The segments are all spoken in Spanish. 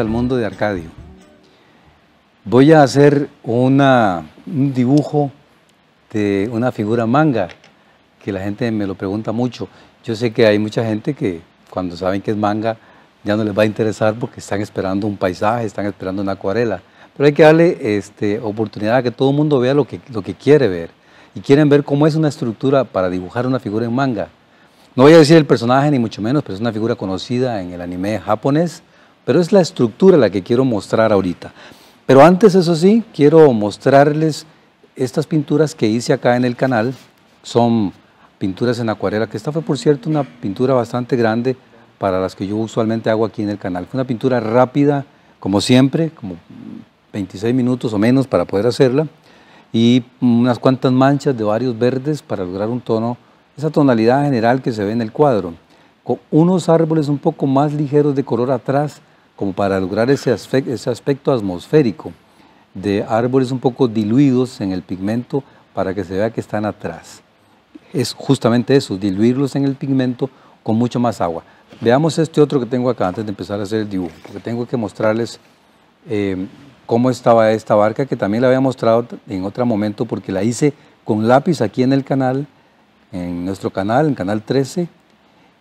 al mundo de Arcadio. Voy a hacer una, un dibujo de una figura manga, que la gente me lo pregunta mucho. Yo sé que hay mucha gente que cuando saben que es manga ya no les va a interesar porque están esperando un paisaje, están esperando una acuarela. Pero hay que darle este, oportunidad a que todo el mundo vea lo que, lo que quiere ver. Y quieren ver cómo es una estructura para dibujar una figura en manga. No voy a decir el personaje ni mucho menos, pero es una figura conocida en el anime japonés pero es la estructura la que quiero mostrar ahorita. Pero antes, eso sí, quiero mostrarles estas pinturas que hice acá en el canal. Son pinturas en acuarela, que esta fue, por cierto, una pintura bastante grande para las que yo usualmente hago aquí en el canal. Fue una pintura rápida, como siempre, como 26 minutos o menos para poder hacerla, y unas cuantas manchas de varios verdes para lograr un tono, esa tonalidad general que se ve en el cuadro. Con unos árboles un poco más ligeros de color atrás, como para lograr ese aspecto, ese atmosférico de árboles un poco diluidos en el pigmento para que se vea que están atrás. Es justamente eso, diluirlos en el pigmento con mucho más agua. Veamos este otro que tengo acá antes de empezar a hacer el dibujo, porque tengo que mostrarles eh, cómo estaba esta barca, que también la había mostrado en otro momento porque la hice con lápiz aquí en el canal, en nuestro canal, en Canal 13,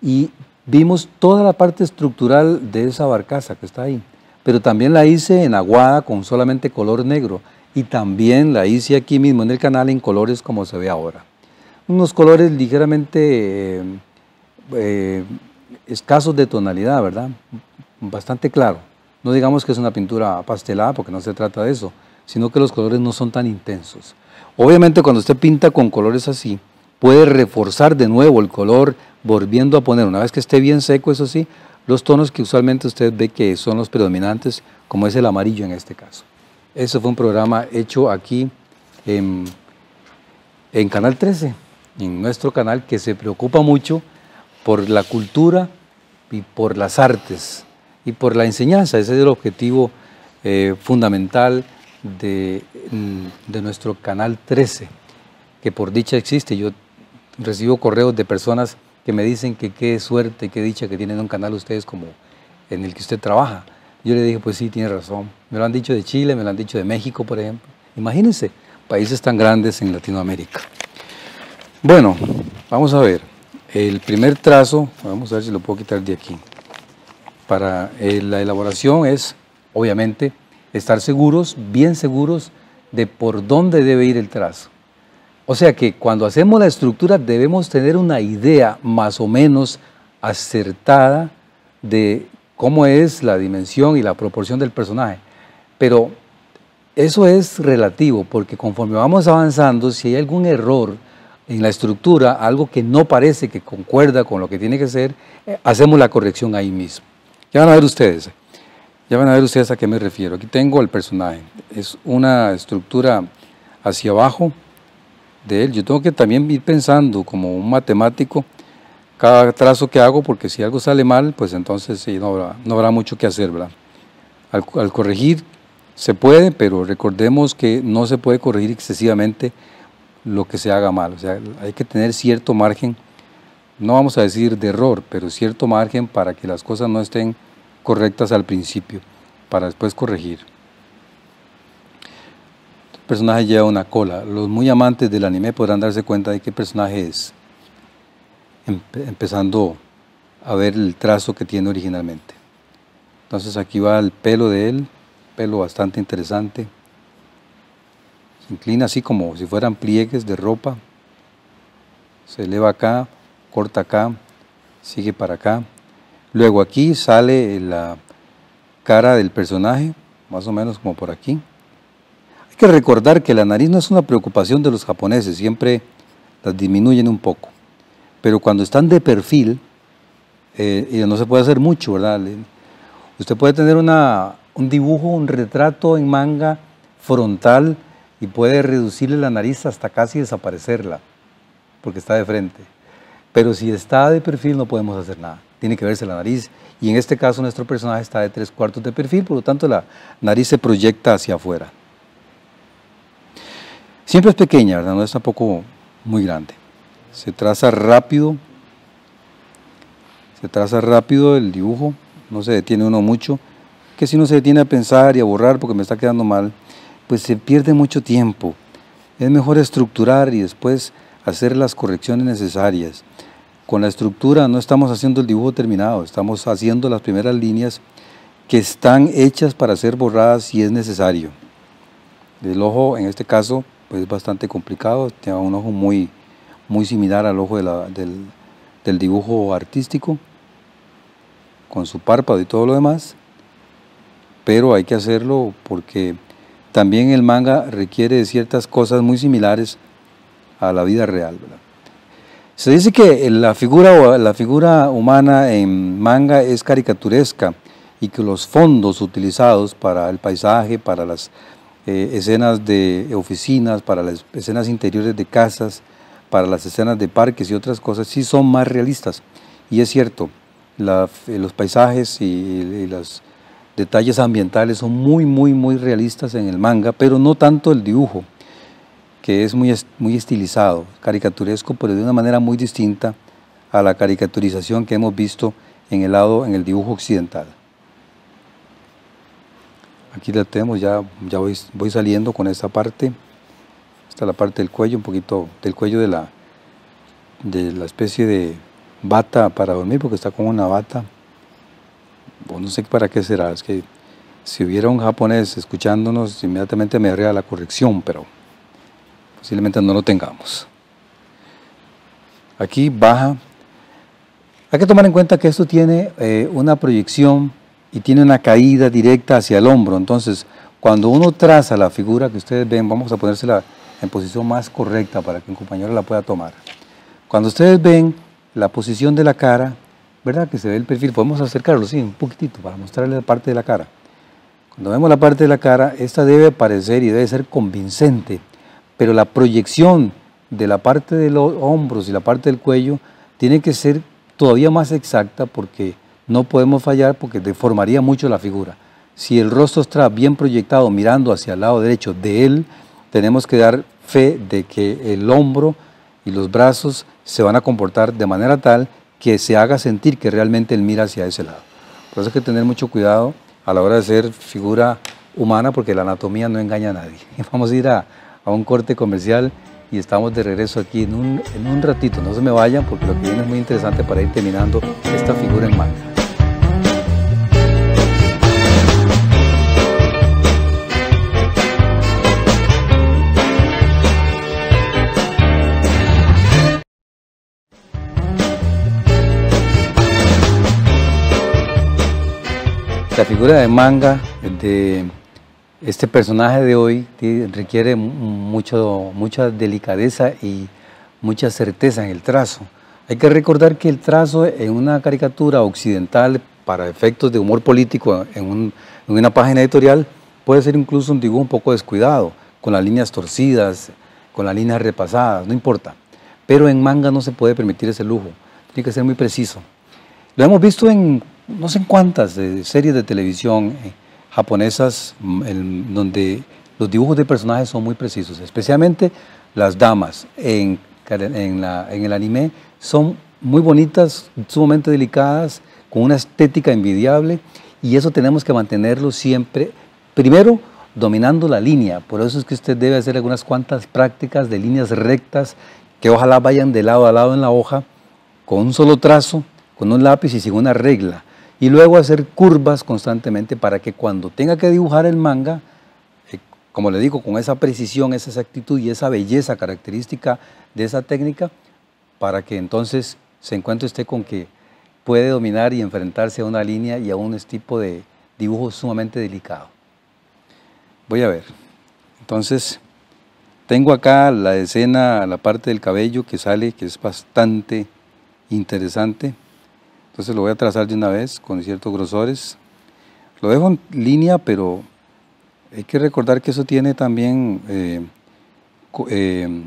y vimos toda la parte estructural de esa barcaza que está ahí, pero también la hice en aguada con solamente color negro y también la hice aquí mismo en el canal en colores como se ve ahora. Unos colores ligeramente eh, eh, escasos de tonalidad, ¿verdad? Bastante claro. No digamos que es una pintura pastelada porque no se trata de eso, sino que los colores no son tan intensos. Obviamente cuando usted pinta con colores así, puede reforzar de nuevo el color, volviendo a poner, una vez que esté bien seco, eso sí, los tonos que usualmente usted ve que son los predominantes, como es el amarillo en este caso. Eso fue un programa hecho aquí en, Canal 13, en nuestro canal que se preocupa mucho por la cultura y por las artes y por la enseñanza. Ese es el objetivo eh, fundamental de, mm, de, nuestro canal 13, que por dicha existe. Yo recibo correos de personas que me dicen que qué suerte, qué dicha que tienen un canal ustedes como en el que usted trabaja. Yo le dije, pues sí, tiene razón. Me lo han dicho de Chile, me lo han dicho de México, por ejemplo. Imagínense, países tan grandes en Latinoamérica. Bueno, vamos a ver. El primer trazo, vamos a ver si lo puedo quitar de aquí. Para eh, la elaboración es, obviamente, estar seguros, bien seguros, de por dónde debe ir el trazo. O sea que cuando hacemos la estructura debemos tener una idea más o menos acertada de cómo es la dimensión y la proporción del personaje. Pero eso es relativo, porque conforme vamos avanzando, si hay algún error en la estructura, algo que no parece que concuerda con lo que tiene que ser, eh, hacemos la corrección ahí mismo. Ya van a ver ustedes, ya van a ver ustedes a qué me refiero. Aquí tengo el personaje, es una estructura hacia abajo, él. Yo tengo que también ir pensando como un matemático cada trazo que hago, porque si algo sale mal, pues entonces sí, no habrá, no habrá mucho que hacer, Al, al, corregir se puede, pero recordemos que no se puede corregir excesivamente lo que se haga mal. O sea, hay que tener cierto margen, no vamos a decir de error, pero cierto margen para que las cosas no estén correctas al principio, para después corregir personaje lleva una cola. Los muy amantes del anime podrán darse cuenta de qué personaje es, empezando a ver el trazo que tiene originalmente. Entonces aquí va el pelo de él, pelo bastante interesante. Se inclina así como si fueran pliegues de ropa. Se eleva acá, corta acá, sigue para acá. Luego aquí sale la cara del personaje, más o menos como por aquí. Hay que recordar que la nariz no es una preocupación de los japoneses, siempre las disminuyen un poco. Pero cuando están de perfil, eh, no se puede hacer mucho, ¿verdad? Usted puede tener un dibujo, un retrato en manga frontal y puede reducirle la nariz hasta casi desaparecerla, porque está de frente. Pero si está de perfil no podemos hacer nada, tiene que verse la nariz. Y en este caso nuestro personaje está de tres cuartos de perfil, por lo tanto la nariz se proyecta hacia afuera. Siempre es pequeña, ¿verdad? No es tampoco muy grande. Se traza rápido, se traza rápido el dibujo, no se detiene uno mucho, que si no se detiene a pensar y a borrar porque me está quedando mal, pues se pierde mucho tiempo. Es mejor estructurar y después hacer las correcciones necesarias. Con la estructura no estamos haciendo el dibujo terminado, estamos haciendo las primeras líneas que están hechas para ser borradas si es necesario. El ojo, en este caso, pues es bastante complicado, tiene un ojo muy, muy similar al ojo del, dibujo artístico, con su párpado y todo lo demás, pero hay que hacerlo porque también el manga requiere de ciertas cosas muy similares a la vida real. Se dice que la figura, la figura humana en manga es caricaturesca y que los fondos utilizados para el paisaje, para las eh, escenas de oficinas, para las escenas interiores de casas, para las escenas de parques y otras cosas, sí son más realistas. Y es cierto, eh, los paisajes y, y, los detalles ambientales son muy, muy, muy realistas en el manga, pero no tanto el dibujo, que es muy, muy estilizado, caricaturesco, pero de una manera muy distinta a la caricaturización que hemos visto en el lado, en el dibujo occidental aquí la tenemos, ya, ya voy, saliendo con esta parte, esta es la parte del cuello, un poquito del cuello de la, de la especie de bata para dormir, porque está con una bata, pues no sé para qué será, es que si hubiera un japonés escuchándonos, inmediatamente me haría la corrección, pero posiblemente no lo tengamos. Aquí baja. Hay que tomar en cuenta que esto tiene eh, una proyección y tiene una caída directa hacia el hombro. Entonces, cuando uno traza la figura que ustedes ven, vamos a ponérsela en posición más correcta para que un compañero la pueda tomar. Cuando ustedes ven la posición de la cara, ¿verdad? Que se ve el perfil, podemos acercarlo, sí, un poquitito para mostrarle la parte de la cara. Cuando vemos la parte de la cara, esta debe parecer y debe ser convincente, pero la proyección de la parte de los hombros y la parte del cuello tiene que ser todavía más exacta porque no podemos fallar porque deformaría mucho la figura. Si el rostro está bien proyectado mirando hacia el lado derecho de él, tenemos que dar fe de que el hombro y los brazos se van a comportar de manera tal que se haga sentir que realmente él mira hacia ese lado. Por eso hay que tener mucho cuidado a la hora de ser figura humana porque la anatomía no engaña a nadie. Vamos a ir a, un corte comercial y estamos de regreso aquí en un, ratito. No se me vayan porque lo que viene es muy interesante para ir terminando esta figura en manga. La figura de manga de este personaje de hoy requiere mucho, mucha delicadeza y mucha certeza en el trazo. Hay que recordar que el trazo en una caricatura occidental para efectos de humor político en, en una página editorial puede ser incluso un dibujo un poco descuidado, con las líneas torcidas, con las líneas repasadas, no importa. Pero en manga no se puede permitir ese lujo, tiene que ser muy preciso. Lo hemos visto en no sé cuántas de series de televisión eh, japonesas mm, donde los dibujos de personajes son muy precisos, especialmente las damas en, en el anime son muy bonitas, sumamente delicadas, con una estética envidiable y eso tenemos que mantenerlo siempre, primero dominando la línea, por eso es que usted debe hacer algunas cuantas prácticas de líneas rectas que ojalá vayan de lado a lado en la hoja, con un solo trazo, con un lápiz y sin una regla y luego hacer curvas constantemente para que cuando tenga que dibujar el manga, eh, como le digo, con esa precisión, esa exactitud y esa belleza característica de esa técnica, para que entonces se encuentre usted con que puede dominar y enfrentarse a una línea y a un tipo de dibujo sumamente delicado. Voy a ver. Entonces, tengo acá la escena, la parte del cabello que sale, que es bastante interesante. Entonces lo voy a trazar de una vez con ciertos grosores. Lo dejo en línea, pero hay que recordar que eso tiene también, eh, eh,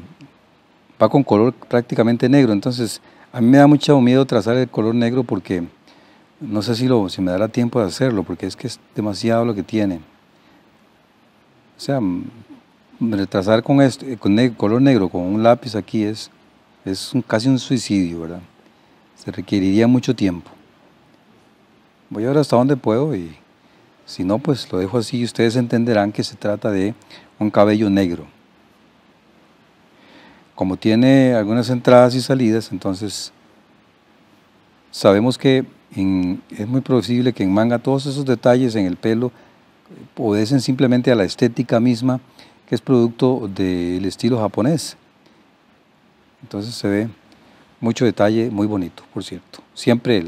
va con color prácticamente negro. Entonces a mí me da mucho miedo trazar el color negro porque no sé si, lo, si me dará tiempo de hacerlo, porque es que es demasiado lo que tiene. O sea, mm, retrasar con, esto, eh, con color negro, con un lápiz aquí, es, es casi un suicidio, ¿verdad? se requeriría mucho tiempo. Voy a ver hasta donde puedo y si no, pues lo dejo así y ustedes entenderán que se trata de un cabello negro. Como tiene algunas entradas y salidas, entonces sabemos que es muy posible que en manga todos esos detalles en el pelo obedecen simplemente a la estética misma que es producto del estilo japonés. Entonces se ve mucho detalle, muy bonito, por cierto. Siempre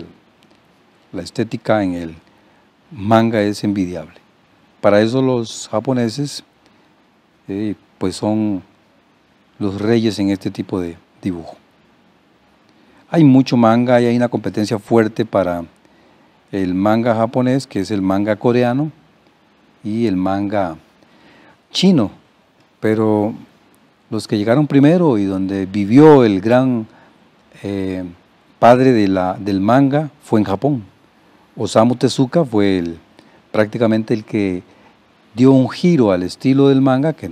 la estética en el manga es envidiable. Para eso los japoneses eh, pues son los reyes en este tipo de dibujo. Hay mucho manga y hay una competencia fuerte para el manga japonés, que es el manga coreano, y el manga chino. Pero los que llegaron primero y donde vivió el gran eh, padre del manga fue en Japón. Osamu Tezuka fue el, prácticamente el que dio un giro al estilo del manga, que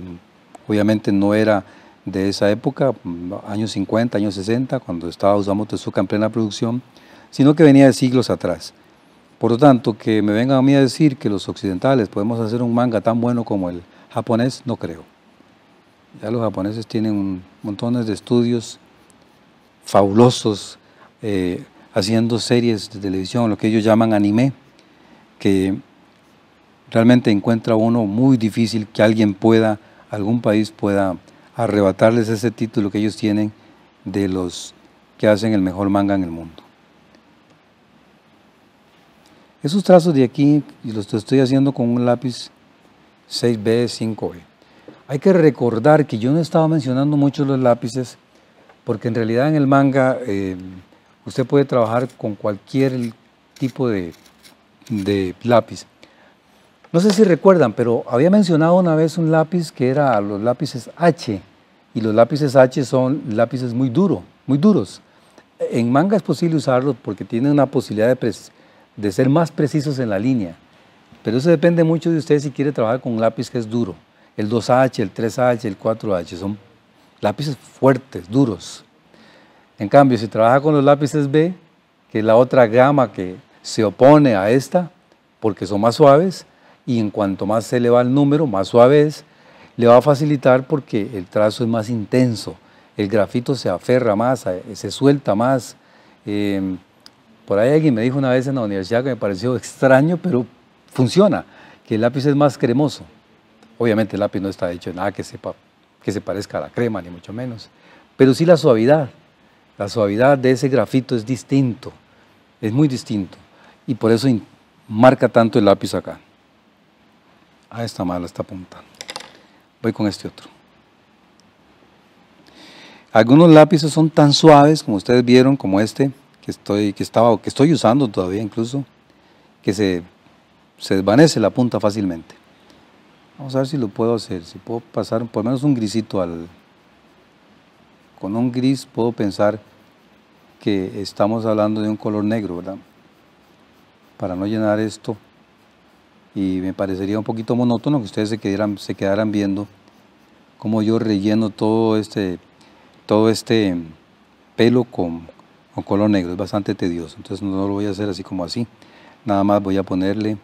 obviamente no era de esa época, mm, años 50, años 60, cuando estaba Osamu Tezuka en plena producción, sino que venía de siglos atrás. Por lo tanto, que me vengan a mí a decir que los occidentales podemos hacer un manga tan bueno como el japonés, no creo. Ya los japoneses tienen montones de estudios fabulosos eh, haciendo series de televisión, lo que ellos llaman anime, que realmente encuentra uno muy difícil que alguien pueda, algún país pueda arrebatarles ese título que ellos tienen de los que hacen el mejor manga en el mundo. Esos trazos de aquí los estoy haciendo con un lápiz 6B, 5B. E. Hay que recordar que yo no estaba mencionando mucho los lápices porque en realidad en el manga eh, usted puede trabajar con cualquier tipo de, lápiz. No sé si recuerdan, pero había mencionado una vez un lápiz que era los lápices H. Y los lápices H son lápices muy duros, muy duros. En manga es posible usarlos porque tienen una posibilidad de, de ser más precisos en la línea. Pero eso depende mucho de usted si quiere trabajar con un lápiz que es duro. El 2H, el 3H, el 4H son lápices fuertes, duros. En cambio, si trabaja con los lápices B, que es la otra gama que se opone a esta, porque son más suaves, y en cuanto más se eleva el número, más suave es, le va a facilitar porque el trazo es más intenso, el grafito se aferra más, eh, se suelta más. Em, por ahí alguien me dijo una vez en la universidad que me pareció extraño, pero funciona, que el lápiz es más cremoso. Obviamente el lápiz no está hecho de nada que sepa que se parezca a la crema, ni mucho menos. Pero sí la suavidad. La suavidad de ese grafito es distinto, es muy distinto. Y por eso marca tanto el lápiz acá. Ah, esta mala está apuntando. Voy con este otro. Algunos lápices son tan suaves, como ustedes vieron, como este, que estoy, que estaba, que estoy usando todavía incluso, que se desvanece la punta fácilmente. Vamos a ver si lo puedo hacer, si puedo pasar por lo menos un grisito al... Con un gris puedo pensar que estamos hablando de un color negro, ¿verdad? Para no llenar esto. Y me parecería un poquito monótono que ustedes se quedaran, se quedaran viendo cómo yo relleno todo este, todo este pelo con, con color negro. Es bastante tedioso, entonces no lo voy a hacer así como así. Nada más voy a ponerle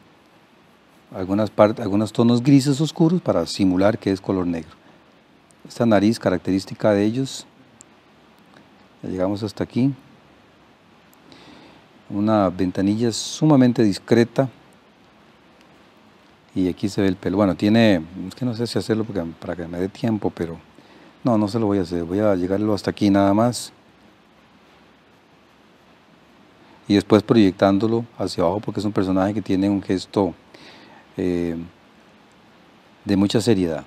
algunas algunos tonos grises oscuros para simular que es color negro. Esta nariz característica de ellos, ya llegamos hasta aquí, una ventanilla sumamente discreta y aquí se ve el pelo. Bueno, tiene, es que no sé si hacerlo porque, para que me dé tiempo, pero no, no se lo voy a hacer, voy a llegarlo hasta aquí nada más. Y después proyectándolo hacia abajo porque es un personaje que tiene un gesto eh, de mucha seriedad.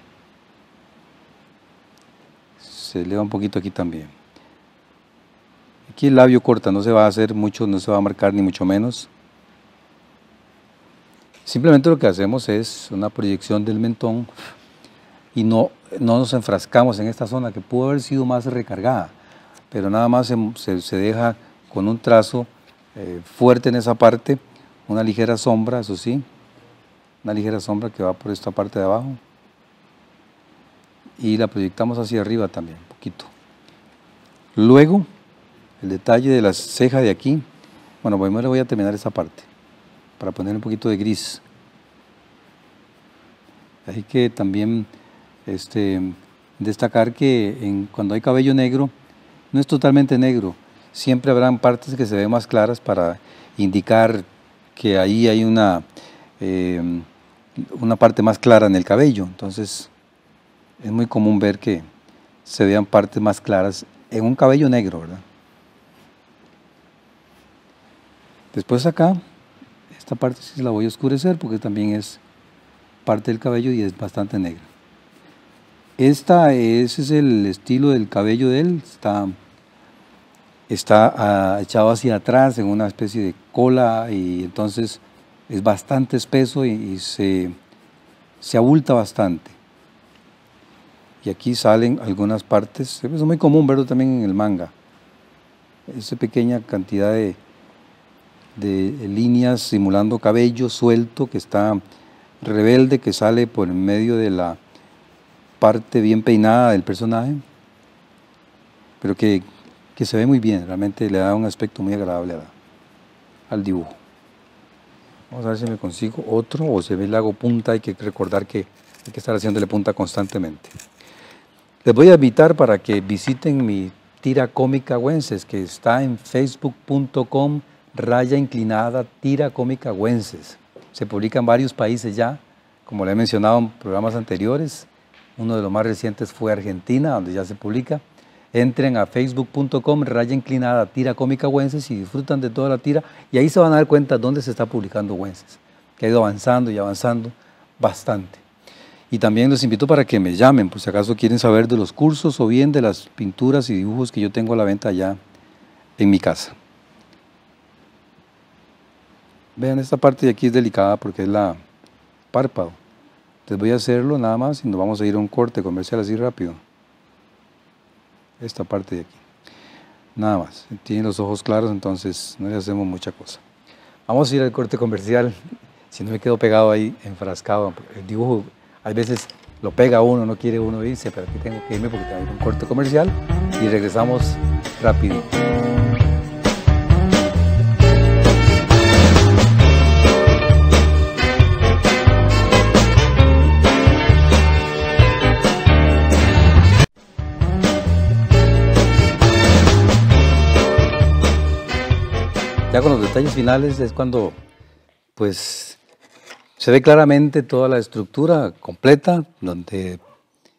Se eleva un poquito aquí también. Aquí el labio corta, no se va a hacer mucho, no se va a marcar ni mucho menos. Simplemente lo que hacemos es una proyección del mentón y no, no nos enfrascamos en esta zona que pudo haber sido más recargada, pero nada más se, deja con un trazo eh, fuerte en esa parte, una ligera sombra, eso sí, una ligera sombra que va por esta parte de abajo y la proyectamos hacia arriba también, un poquito. Luego, el detalle de la ceja de aquí, bueno, primero voy a terminar esta parte para poner un poquito de gris. así que también este, destacar que en, cuando hay cabello negro, no es totalmente negro, siempre habrán partes que se ven más claras para indicar que ahí hay una... Eh, una parte más clara en el cabello. Entonces, es muy común ver que se vean partes más claras en un cabello negro, ¿verdad? Después acá, esta parte sí la voy a oscurecer porque también es parte del cabello y es bastante negra. Esta, ese es el estilo del cabello de él, está, está ah, echado hacia atrás en una especie de cola y entonces es bastante espeso y, se, abulta bastante. Y aquí salen algunas partes, es muy común verlo también en el manga, esa pequeña cantidad de, líneas simulando cabello suelto que está rebelde, que sale por medio de la parte bien peinada del personaje, pero que, se ve muy bien, realmente le da un aspecto muy agradable al dibujo. Vamos a ver si me consigo otro o si le hago punta. Hay que recordar que hay que estar haciéndole punta constantemente. Les voy a invitar para que visiten mi tira cómica Güenses, que está en facebook.com raya inclinada tira cómica Güenses. Se publica en varios países ya, como le he mencionado en programas anteriores. Uno de los más recientes fue Argentina, donde ya se publica entren a facebook.com, raya inclinada, tira cómica Wences y disfrutan de toda la tira. Y ahí se van a dar cuenta dónde se está publicando Wences, que ha ido avanzando y avanzando bastante. Y también los invito para que me llamen, por si acaso quieren saber de los cursos o bien de las pinturas y dibujos que yo tengo a la venta allá en mi casa. Vean, esta parte de aquí es delicada porque es la párpado. Entonces voy a hacerlo nada más y nos vamos a ir a un corte comercial así rápido esta parte de aquí. Nada más. Tiene los ojos claros, entonces no le hacemos mucha cosa. Vamos a ir al corte comercial. Si no me quedo pegado ahí, enfrascado. El dibujo a veces lo pega uno, no quiere uno irse, pero aquí tengo que irme porque tengo un corte comercial y regresamos rápido. finales es cuando pues se ve claramente toda la estructura completa, donde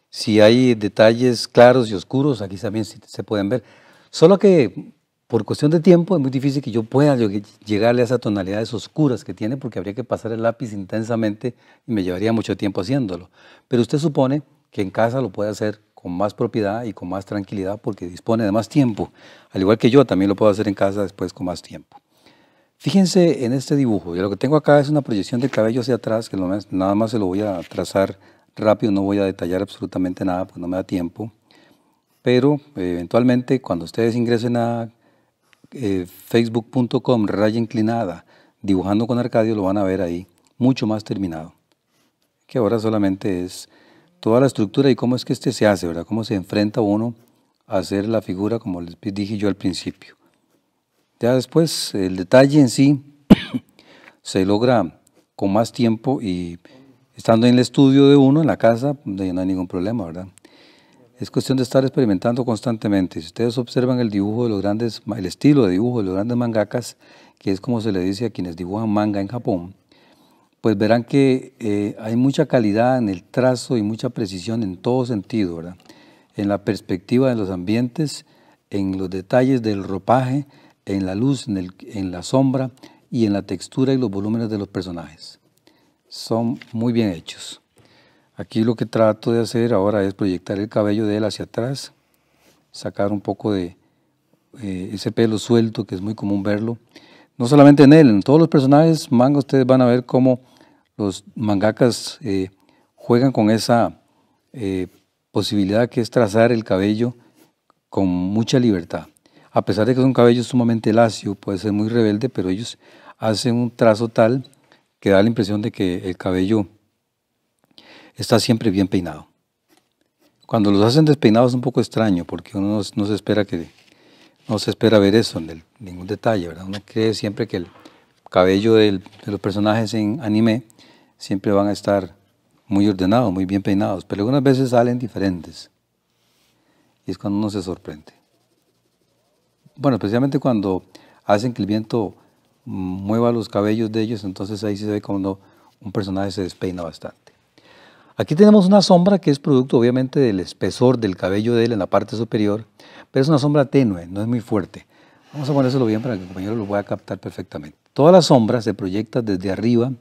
si hay detalles claros y oscuros, aquí también se pueden ver. Solo que por cuestión de tiempo es muy difícil que yo pueda llegarle a esas tonalidades oscuras que tiene, porque habría que pasar el lápiz intensamente y me llevaría mucho tiempo haciéndolo. Pero usted supone que en casa lo puede hacer con más propiedad y con más tranquilidad porque dispone de más tiempo. Al igual que yo, también lo puedo hacer en casa después con más tiempo. Fíjense en este dibujo. Yo lo que tengo acá es una proyección del cabello hacia atrás, que nada más se lo voy a trazar rápido, no voy a detallar absolutamente nada, pues no me da tiempo. Pero eh, eventualmente cuando ustedes ingresen a eh, facebook.com raya inclinada, dibujando con Arcadio, lo van a ver ahí, mucho más terminado. Que ahora solamente es toda la estructura y cómo es que este se hace, ¿verdad? Cómo se enfrenta uno a hacer la figura, como les dije yo al principio. Ya después el detalle en sí se logra con más tiempo y estando en el estudio de uno, en la casa, no hay ningún problema, ¿verdad? Es cuestión de estar experimentando constantemente. Si ustedes observan el dibujo de los grandes, el estilo de dibujo de los grandes mangakas, que es como se le dice a quienes dibujan manga en Japón, pues verán que eh, hay mucha calidad en el trazo y mucha precisión en todo sentido, ¿verdad? En la perspectiva de los ambientes, en los detalles del ropaje, en la luz, en, la sombra y en la textura y los volúmenes de los personajes. Son muy bien hechos. Aquí lo que trato de hacer ahora es proyectar el cabello de él hacia atrás, sacar un poco de eh, ese pelo suelto que es muy común verlo. No solamente en él, en todos los personajes manga ustedes van a ver cómo los mangakas eh, juegan con esa eh, posibilidad que es trazar el cabello con mucha libertad a pesar de que es un cabello sumamente lacio, puede ser muy rebelde, pero ellos hacen un trazo tal que da la impresión de que el cabello está siempre bien peinado. Cuando los hacen despeinados es un poco extraño, porque uno no, se espera que no se espera ver eso, en ningún detalle, ¿verdad? Uno cree siempre que el cabello de los personajes en anime siempre van a estar muy ordenados, muy bien peinados, pero algunas veces salen diferentes. Y es cuando uno se sorprende. Bueno, especialmente cuando hacen que el viento mueva los cabellos de ellos, entonces ahí se ve cuando un personaje se despeina bastante. Aquí tenemos una sombra que es producto obviamente del espesor del cabello de él en la parte superior, pero es una sombra tenue, no es muy fuerte. Vamos a ponérselo bien para que el compañero lo pueda captar perfectamente. Toda la sombra se proyecta desde arriba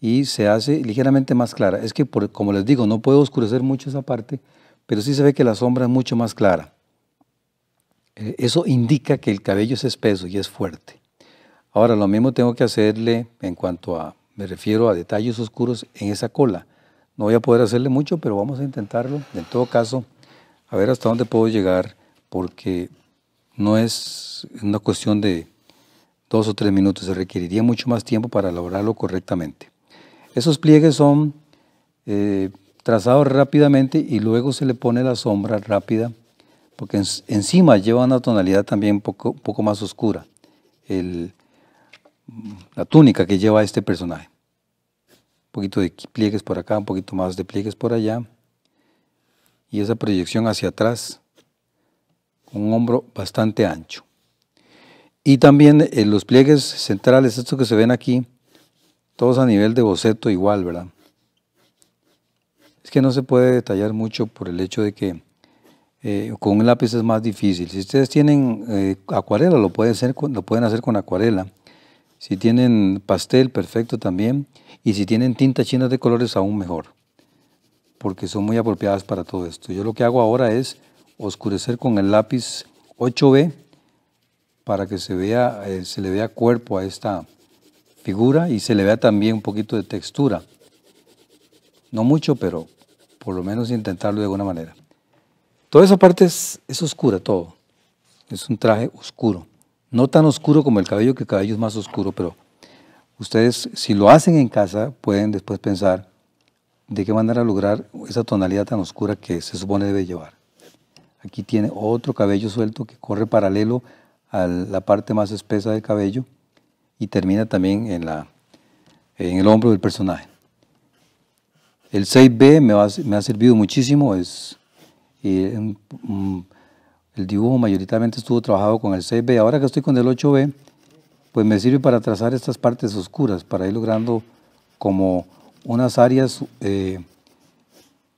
y se hace ligeramente más clara. Es que, como les digo, no puedo oscurecer mucho esa parte, pero sí se ve que la sombra es mucho más clara. Eh, eso indica que el cabello es espeso y es fuerte. Ahora, lo mismo tengo que hacerle en cuanto a, me refiero a detalles oscuros en esa cola. No voy a poder hacerle mucho, pero vamos a intentarlo. En todo caso, a ver hasta dónde puedo llegar, porque no es una cuestión de dos o tres minutos, se requeriría mucho más tiempo para elaborarlo correctamente. Esos pliegues son eh, trazados rápidamente y luego se le pone la sombra rápida porque encima lleva una tonalidad también un poco, más oscura, la túnica que lleva este personaje. Un poquito de pliegues por acá, un poquito más de pliegues por allá, y esa proyección hacia atrás, un hombro bastante ancho. Y también eh, los pliegues centrales, estos que se ven aquí, todos a nivel de boceto igual, ¿verdad? Es que no se puede detallar mucho por el hecho de que eh, con un lápiz es más difícil. Si ustedes tienen eh, acuarela, lo pueden, hacer con, pueden hacer con acuarela. Si tienen pastel, perfecto también. Y si tienen tinta china de colores, aún mejor. Porque son muy apropiadas para todo esto. Yo lo que hago ahora es oscurecer con el lápiz 8B para que se, vea, eh, se le vea cuerpo a esta figura y se le vea también un poquito de textura. No mucho, pero por lo menos intentarlo de alguna manera. Toda esa parte es, oscura, todo. Es un traje oscuro. No tan oscuro como el cabello, que el cabello es más oscuro, pero ustedes si lo hacen en casa pueden después pensar de qué manera lograr esa tonalidad tan oscura que se supone debe llevar. Aquí tiene otro cabello suelto que corre paralelo a la parte más espesa del cabello y termina también en, la, en el hombro del personaje. El 6B me, me ha servido muchísimo, es y mm, el dibujo mayoritariamente estuvo trabajado con el 6B. Ahora que estoy con el 8B, pues me sirve para trazar estas partes oscuras, para ir logrando como unas áreas eh,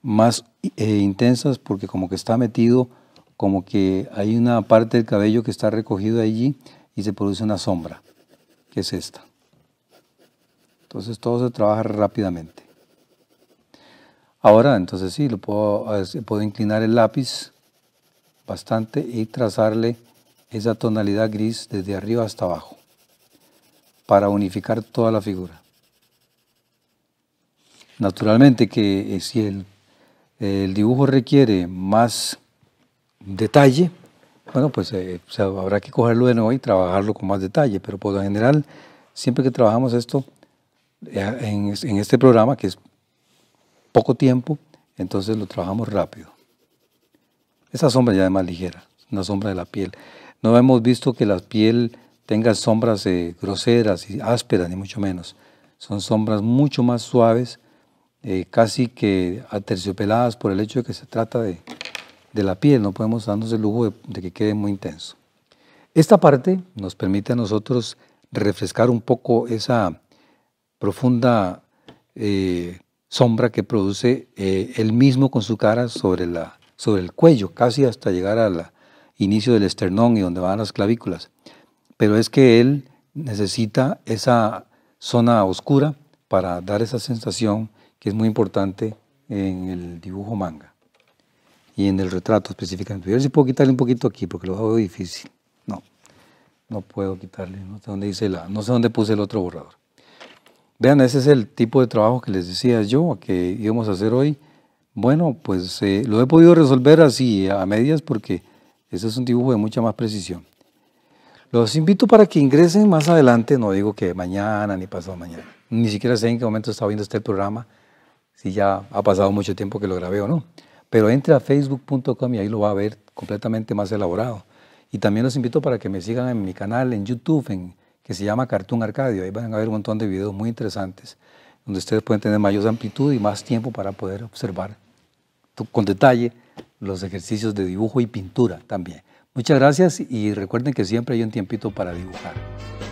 más eh, intensas, porque como que está metido, como que hay una parte del cabello que está recogido allí y se produce una sombra, que es esta. Entonces todo se trabaja rápidamente. Ahora, entonces sí, lo puedo, inclinar el lápiz bastante y trazarle esa tonalidad gris desde arriba hasta abajo para unificar toda la figura. Naturalmente que eh, si el, dibujo requiere más detalle, bueno, pues eh, habrá que cogerlo de nuevo y trabajarlo con más detalle, pero por lo general, siempre que trabajamos esto eh, en este programa, que es poco tiempo, entonces lo trabajamos rápido. Esa sombra ya es más ligera, una sombra de la piel. No hemos visto que la piel tenga sombras eh, groseras y ásperas, ni mucho menos. Son sombras mucho más suaves, eh, casi que aterciopeladas por el hecho de que se trata de, la piel. No podemos darnos el lujo de, que quede muy intenso. Esta parte nos permite a nosotros refrescar un poco esa profunda eh, sombra que produce eh, él mismo con su cara sobre, la, sobre el cuello, casi hasta llegar al inicio del esternón y donde van las clavículas. Pero es que él necesita esa zona oscura para dar esa sensación que es muy importante en el dibujo manga y en el retrato específicamente. Yo ver si puedo quitarle un poquito aquí porque lo hago difícil. No, no puedo quitarle, no sé dónde, dice la, no sé dónde puse el otro borrador. Vean, ese es el tipo de trabajo que les decía yo que íbamos a hacer hoy. Bueno, pues eh, lo he podido resolver así, a medias, porque ese es un dibujo de mucha más precisión. Los invito para que ingresen más adelante, no digo que mañana ni pasado mañana, ni siquiera sé en qué momento está viendo este programa, si ya ha pasado mucho tiempo que lo grabé o no, pero entre a facebook.com y ahí lo va a ver completamente más elaborado. Y también los invito para que me sigan en mi canal, en YouTube, en que se llama Cartoon Arcadio. Ahí van a ver un montón de videos muy interesantes donde ustedes pueden tener mayor amplitud y más tiempo para poder observar con detalle los ejercicios de dibujo y pintura también. Muchas gracias y recuerden que siempre hay un tiempito para dibujar.